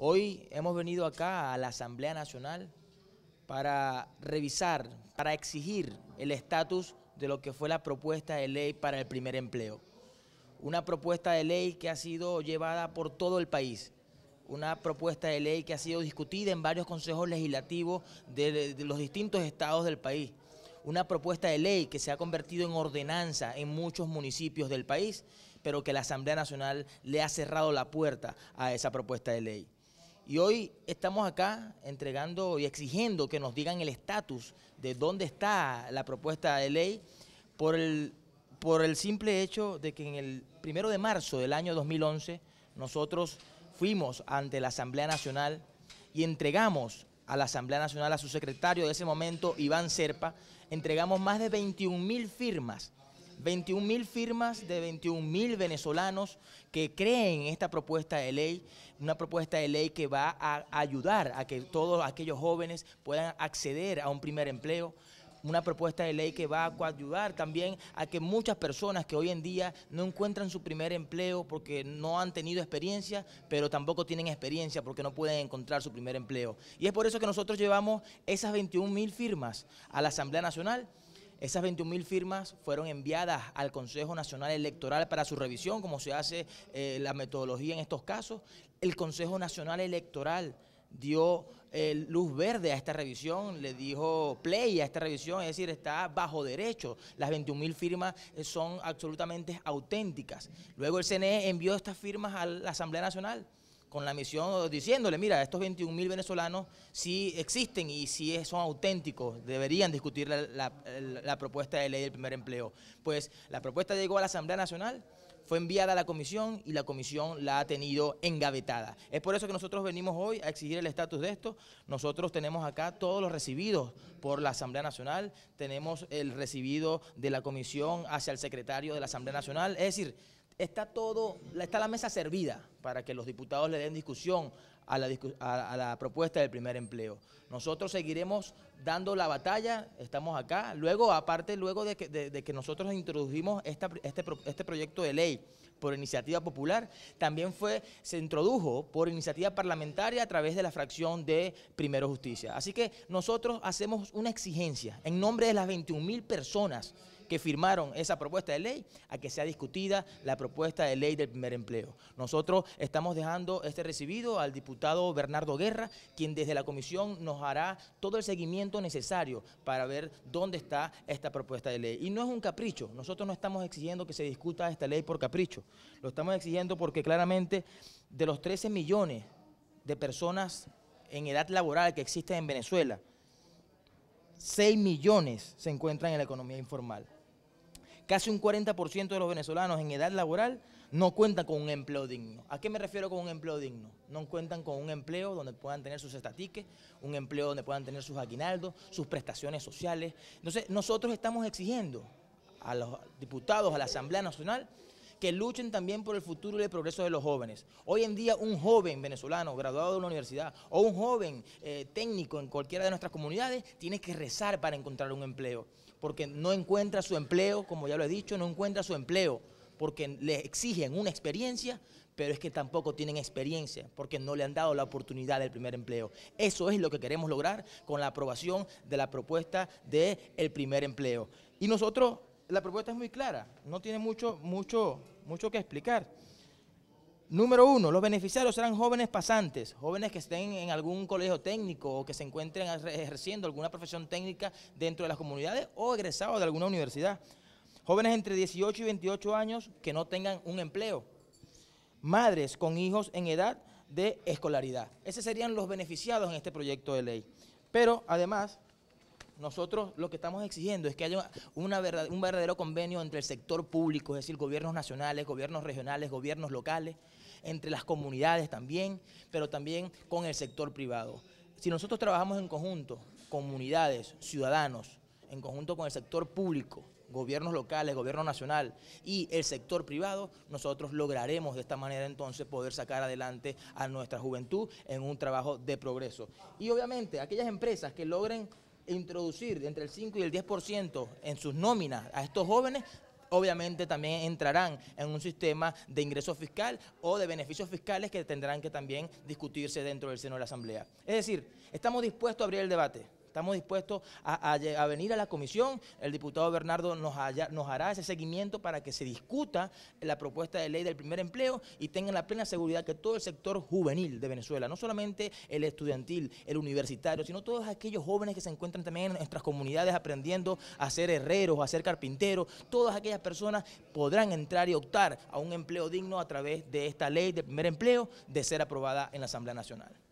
Hoy hemos venido acá a la Asamblea Nacional para revisar, para exigir el estatus de lo que fue la propuesta de ley para el primer empleo. Una propuesta de ley que ha sido llevada por todo el país. Una propuesta de ley que ha sido discutida en varios consejos legislativos de, los distintos estados del país. Una propuesta de ley que se ha convertido en ordenanza en muchos municipios del país, pero que la Asamblea Nacional le ha cerrado la puerta a esa propuesta de ley. Y hoy estamos acá entregando y exigiendo que nos digan el estatus de dónde está la propuesta de ley por el, por el simple hecho de que en el primero de marzo del año 2011 nosotros fuimos ante la Asamblea Nacional y entregamos a la Asamblea Nacional, a su secretario de ese momento, Iván Serpa, entregamos más de 21 mil firmas 21 mil firmas de 21 mil venezolanos que creen en esta propuesta de ley, una propuesta de ley que va a ayudar a que todos aquellos jóvenes puedan acceder a un primer empleo, una propuesta de ley que va a ayudar también a que muchas personas que hoy en día no encuentran su primer empleo porque no han tenido experiencia, pero tampoco tienen experiencia porque no pueden encontrar su primer empleo. Y es por eso que nosotros llevamos esas 21 mil firmas a la Asamblea Nacional esas 21 mil firmas fueron enviadas al Consejo Nacional Electoral para su revisión, como se hace eh, la metodología en estos casos. El Consejo Nacional Electoral dio eh, luz verde a esta revisión, le dijo play a esta revisión, es decir, está bajo derecho. Las 21.000 firmas eh, son absolutamente auténticas. Luego el CNE envió estas firmas a la Asamblea Nacional con la misión diciéndole, mira, estos 21 mil venezolanos sí existen y sí son auténticos, deberían discutir la, la, propuesta de ley del primer empleo. Pues la propuesta llegó a la Asamblea Nacional, fue enviada a la comisión y la comisión la ha tenido engavetada. Es por eso que nosotros venimos hoy a exigir el estatus de esto. Nosotros tenemos acá todos los recibidos por la Asamblea Nacional, tenemos el recibido de la comisión hacia el secretario de la Asamblea Nacional, es decir, está todo, está la mesa servida para que los diputados le den discusión a la, propuesta del primer empleo. Nosotros seguiremos dando la batalla, estamos acá. Luego, aparte, luego de que, que nosotros introdujimos este, este, proyecto de ley por iniciativa popular, también fue, se introdujo por iniciativa parlamentaria a través de la fracción de Primero Justicia. Así que nosotros hacemos una exigencia en nombre de las 21 mil personas que firmaron esa propuesta de ley a que sea discutida la propuesta de ley del primer empleo. Nosotros estamos dejando este recibido al diputado Bernardo Guerra, quien desde la comisión nos hará todo el seguimiento necesario para ver dónde está esta propuesta de ley. Y no es un capricho, nosotros no estamos exigiendo que se discuta esta ley por capricho, lo estamos exigiendo porque claramente de los 13 millones de personas en edad laboral que existen en Venezuela, 6 millones se encuentran en la economía informal. Casi un 40% de los venezolanos en edad laboral no cuentan con un empleo digno. ¿A qué me refiero con un empleo digno? No cuentan con un empleo donde puedan tener sus estatiques, un empleo donde puedan tener sus aguinaldos, sus prestaciones sociales. Entonces, nosotros estamos exigiendo a los diputados, a la Asamblea Nacional, que luchen también por el futuro y el progreso de los jóvenes. Hoy en día un joven venezolano graduado de una universidad o un joven eh, técnico en cualquiera de nuestras comunidades tiene que rezar para encontrar un empleo porque no encuentra su empleo, como ya lo he dicho, no encuentra su empleo, porque le exigen una experiencia, pero es que tampoco tienen experiencia, porque no le han dado la oportunidad del primer empleo. Eso es lo que queremos lograr con la aprobación de la propuesta del primer empleo. Y nosotros, la propuesta es muy clara, no tiene mucho, mucho, mucho que explicar. Número uno, los beneficiarios serán jóvenes pasantes, jóvenes que estén en algún colegio técnico o que se encuentren ejerciendo alguna profesión técnica dentro de las comunidades o egresados de alguna universidad. Jóvenes entre 18 y 28 años que no tengan un empleo. Madres con hijos en edad de escolaridad. Esos serían los beneficiados en este proyecto de ley. Pero además, nosotros lo que estamos exigiendo es que haya una un verdadero convenio entre el sector público, es decir, gobiernos nacionales, gobiernos regionales, gobiernos locales, entre las comunidades también, pero también con el sector privado. Si nosotros trabajamos en conjunto, comunidades, ciudadanos, en conjunto con el sector público, gobiernos locales, gobierno nacional y el sector privado, nosotros lograremos de esta manera entonces poder sacar adelante a nuestra juventud en un trabajo de progreso. Y obviamente aquellas empresas que logren e introducir entre el 5 y el 10% en sus nóminas a estos jóvenes, obviamente también entrarán en un sistema de ingreso fiscal o de beneficios fiscales que tendrán que también discutirse dentro del seno de la Asamblea. Es decir, estamos dispuestos a abrir el debate estamos dispuestos a, venir a la comisión. El diputado Bernardo nos, nos hará ese seguimiento para que se discuta la propuesta de ley del primer empleo y tengan la plena seguridad que todo el sector juvenil de Venezuela, no solamente el estudiantil, el universitario, sino todos aquellos jóvenes que se encuentran también en nuestras comunidades aprendiendo a ser herreros, a ser carpinteros, todas aquellas personas podrán entrar y optar a un empleo digno a través de esta ley de primer empleo de ser aprobada en la Asamblea Nacional.